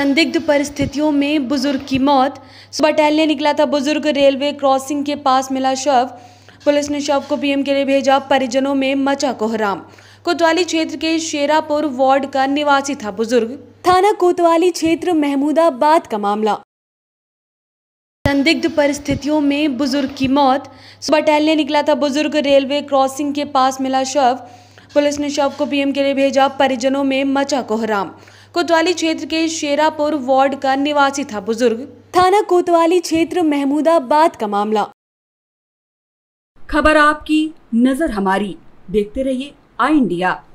संदिग्ध परिस्थितियों में बुजुर्ग की मौत सुबह टहलने निकला था बुजुर्ग रेलवे क्रॉसिंग के पास मिला शव पुलिस ने शव को पीएम के लिए भेजा परिजनों में मचा कोहराम कोतवाली क्षेत्र के शेरापुर वार्ड का निवासी था बुजुर्ग थाना कोतवाली क्षेत्र महमूदाबाद का मामला संदिग्ध परिस्थितियों में बुजुर्ग की मौत सुबह टहलने निकला था बुजुर्ग रेलवे क्रॉसिंग के पास मिला शव पुलिस ने शव को पीएम के लिए भेजा परिजनों में मचा कोहराम कोतवाली क्षेत्र के शेरापुर वार्ड का निवासी था बुजुर्ग थाना कोतवाली क्षेत्र महमूदाबाद का मामला खबर आपकी नजर हमारी देखते रहिए आई इंडिया